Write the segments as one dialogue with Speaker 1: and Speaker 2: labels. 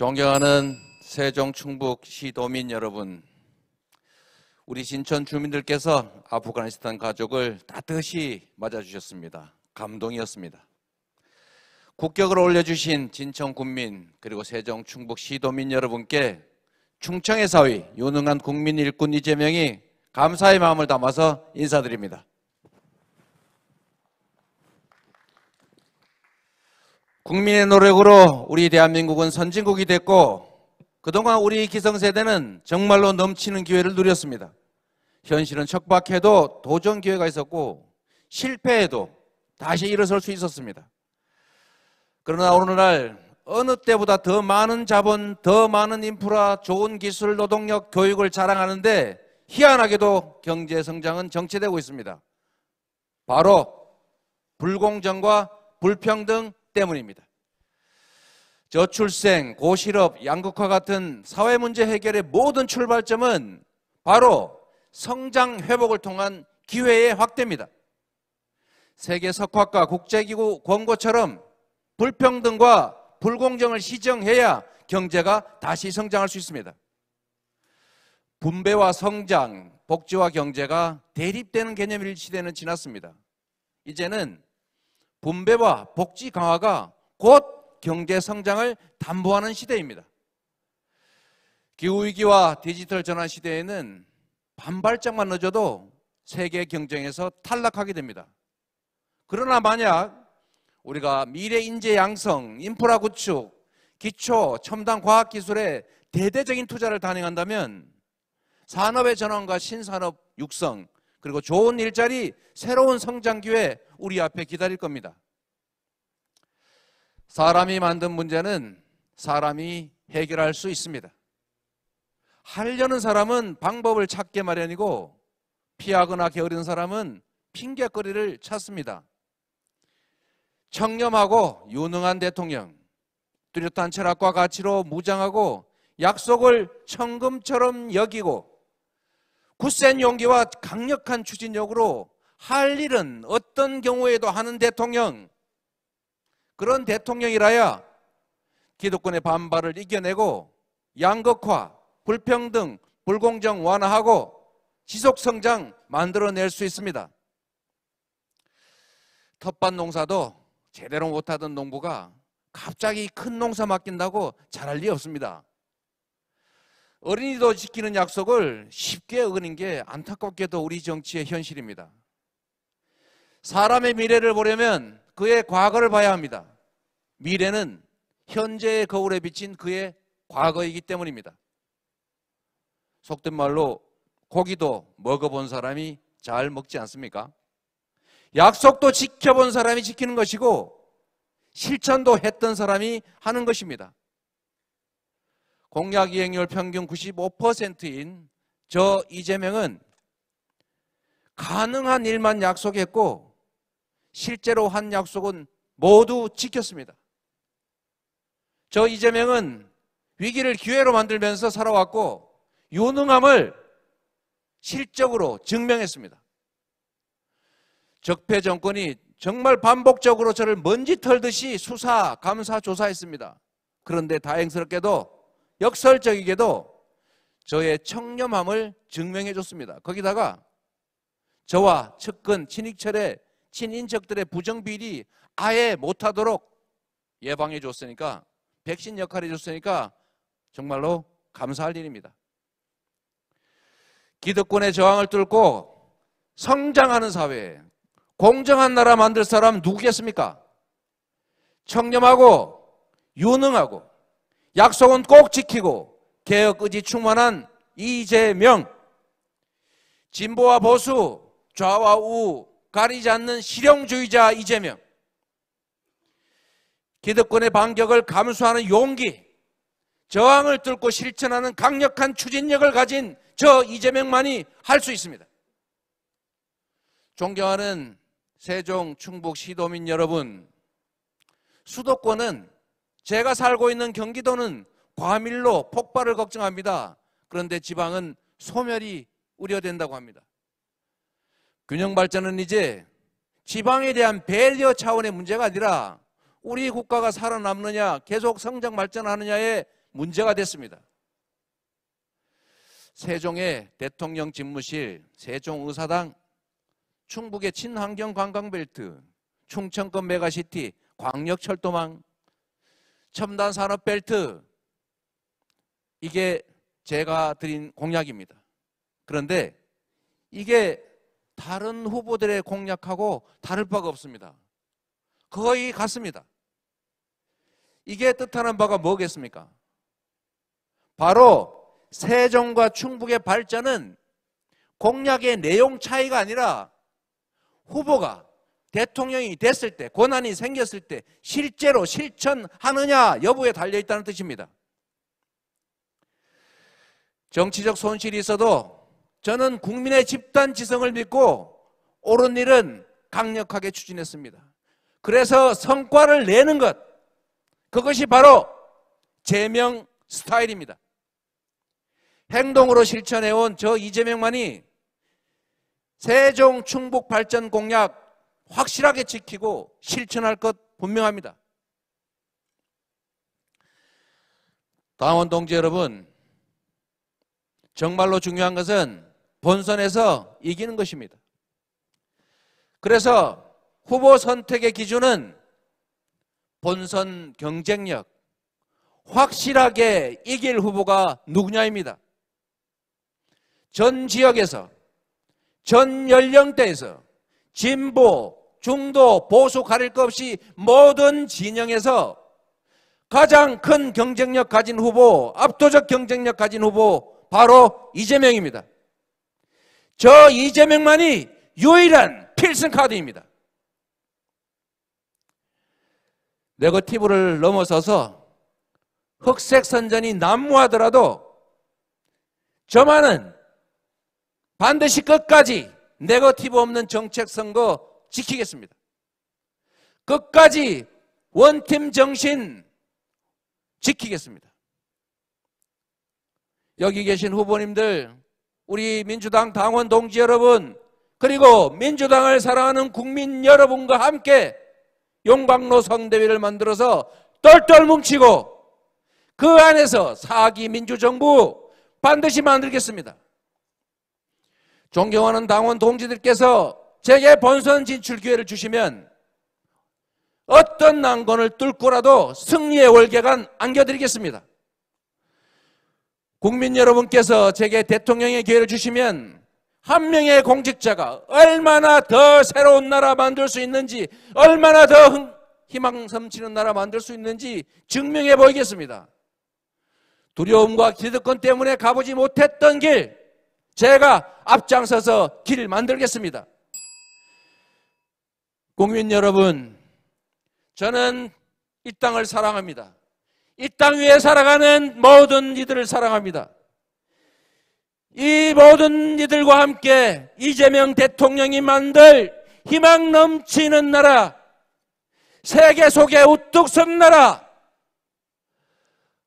Speaker 1: 존경하는 세종 충북 시도민 여러분, 우리 진천 주민들께서 아프가니스탄 가족을 따뜻히 맞아주셨습니다. 감동이었습니다. 국격을 올려주신 진천 군민 그리고 세종 충북 시도민 여러분께 충청의 사위 유능한 국민 일꾼 이재명이 감사의 마음을 담아서 인사드립니다. 국민의 노력으로 우리 대한민국은 선진국이 됐고 그동안 우리 기성세대는 정말로 넘치는 기회를 누렸습니다. 현실은 척박해도 도전 기회가 있었고 실패해도 다시 일어설 수 있었습니다. 그러나 오늘날 어느 때보다 더 많은 자본, 더 많은 인프라, 좋은 기술, 노동력, 교육을 자랑하는데 희한하게도 경제 성장은 정체되고 있습니다. 바로 불공정과 불평등, 때문입니다. 저출생, 고실업, 양극화 같은 사회 문제 해결의 모든 출발점은 바로 성장 회복을 통한 기회의 확대입니다. 세계 석학과 국제기구 권고처럼 불평등과 불공정을 시정해야 경제가 다시 성장할 수 있습니다. 분배와 성장, 복지와 경제가 대립되는 개념일 시대는 지났습니다. 이제는 분배와 복지 강화가 곧 경제 성장을 담보하는 시대입니다. 기후위기와 디지털 전환 시대에는 반발짝만 늦어도 세계 경쟁에서 탈락하게 됩니다. 그러나 만약 우리가 미래 인재 양성, 인프라 구축, 기초, 첨단 과학 기술에 대대적인 투자를 단행한다면 산업의 전환과 신산업 육성, 그리고 좋은 일자리, 새로운 성장 기회, 우리 앞에 기다릴 겁니다. 사람이 만든 문제는 사람이 해결할 수 있습니다. 하려는 사람은 방법을 찾게 마련이고 피하거나 게으른 사람은 핑계거리를 찾습니다. 청렴하고 유능한 대통령, 뚜렷한 철학과 가치로 무장하고 약속을 청금처럼 여기고 굳센 용기와 강력한 추진력으로 할 일은 어떤 경우에도 하는 대통령 그런 대통령이라야 기득권의 반발을 이겨내고 양극화, 불평등, 불공정 완화하고 지속성장 만들어낼 수 있습니다. 텃밭 농사도 제대로 못하던 농부가 갑자기 큰 농사 맡긴다고 잘할 리 없습니다. 어린이도 지키는 약속을 쉽게 어기는 게 안타깝게도 우리 정치의 현실입니다. 사람의 미래를 보려면 그의 과거를 봐야 합니다. 미래는 현재의 거울에 비친 그의 과거이기 때문입니다. 속된 말로 고기도 먹어본 사람이 잘 먹지 않습니까? 약속도 지켜본 사람이 지키는 것이고 실천도 했던 사람이 하는 것입니다. 공약 이행률 평균 95%인 저 이재명은 가능한 일만 약속했고 실제로 한 약속은 모두 지켰습니다. 저 이재명은 위기를 기회로 만들면서 살아왔고 유능함을 실적으로 증명했습니다. 적폐 정권이 정말 반복적으로 저를 먼지 털듯이 수사, 감사, 조사했습니다. 그런데 다행스럽게도 역설적이게도 저의 청렴함을 증명해 줬습니다. 거기다가 저와 측근 친익철의 친인척들의 부정비리 아예 못하도록 예방해 줬으니까 백신 역할을 해줬으니까 정말로 감사할 일입니다. 기득권의 저항을 뚫고 성장하는 사회, 공정한 나라 만들 사람 누구겠습니까? 청렴하고 유능하고 약속은 꼭 지키고 개혁 의지 충만한 이재명 진보와 보수, 좌와 우 가리지 않는 실용주의자 이재명 기득권의 반격을 감수하는 용기 저항을 뚫고 실천하는 강력한 추진력을 가진 저 이재명만이 할 수 있습니다. 존경하는 세종 충북 시도민 여러분 수도권은 제가 살고 있는 경기도는 과밀로 폭발을 걱정합니다. 그런데 지방은 소멸이 우려된다고 합니다. 균형 발전은 이제 지방에 대한 배리어 차원의 문제가 아니라 우리 국가가 살아남느냐 계속 성장 발전하느냐의 문제가 됐습니다. 세종의 대통령 집무실, 세종의사당, 충북의 친환경 관광벨트, 충청권 메가시티, 광역철도망, 첨단 산업벨트 이게 제가 드린 공약입니다. 그런데 이게 다른 후보들의 공약하고 다를 바가 없습니다. 거의 같습니다. 이게 뜻하는 바가 뭐겠습니까? 바로 세종과 충북의 발전은 공약의 내용 차이가 아니라 후보가 대통령이 됐을 때 권한이 생겼을 때 실제로 실천하느냐 여부에 달려 있다는 뜻입니다. 정치적 손실이 있어도 저는 국민의 집단 지성을 믿고 옳은 일은 강력하게 추진했습니다. 그래서 성과를 내는 것, 그것이 바로 제명 스타일입니다. 행동으로 실천해온 저 이재명만이 세종 충북 발전 공약 확실하게 지키고 실천할 것 분명합니다. 당원 동지 여러분, 정말로 중요한 것은 본선에서 이기는 것입니다. 그래서 후보 선택의 기준은 본선 경쟁력, 확실하게 이길 후보가 누구냐입니다. 전 지역에서, 전 연령대에서, 진보, 중도, 보수 가릴 것 없이 모든 진영에서 가장 큰 경쟁력 가진 후보, 압도적 경쟁력 가진 후보, 바로 이재명입니다. 저 이재명만이 유일한 필승 카드입니다. 네거티브를 넘어서서 흑색 선전이 난무하더라도 저만은 반드시 끝까지 네거티브 없는 정책 선거 지키겠습니다. 끝까지 원팀 정신 지키겠습니다. 여기 계신 후보님들 우리 민주당 당원 동지 여러분 그리고 민주당을 사랑하는 국민 여러분과 함께 용광로 성대위를 만들어서 똘똘 뭉치고 그 안에서 사기 민주정부 반드시 만들겠습니다. 존경하는 당원 동지들께서 제게 본선 진출 기회를 주시면 어떤 난관을 뚫고라도 승리의 월계관 안겨드리겠습니다. 국민 여러분께서 제게 대통령의 기회를 주시면 한 명의 공직자가 얼마나 더 새로운 나라 만들 수 있는지 얼마나 더 희망 섬치는 나라 만들 수 있는지 증명해 보이겠습니다. 두려움과 기득권 때문에 가보지 못했던 길 제가 앞장서서 길을 만들겠습니다. 국민 여러분 저는 이 땅을 사랑합니다. 이땅 위에 살아가는 모든 이들을 사랑합니다. 이 모든 이들과 함께 이재명 대통령이 만들 희망 넘치는 나라, 세계 속에 우뚝 선 나라,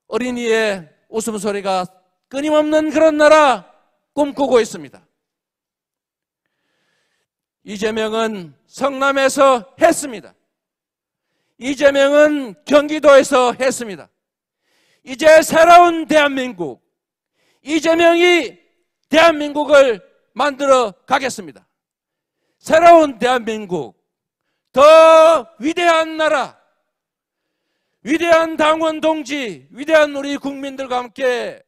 Speaker 1: 어린이의 웃음소리가 끊임없는 그런 나라 꿈꾸고 있습니다. 이재명은 성남에서 했습니다. 이재명은 경기도에서 했습니다. 이제 새로운 대한민국, 이재명이 대한민국을 만들어 가겠습니다. 새로운 대한민국, 더 위대한 나라, 위대한 당원 동지, 위대한 우리 국민들과 함께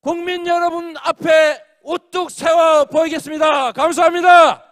Speaker 1: 국민 여러분 앞에 우뚝 세워 보이겠습니다. 감사합니다.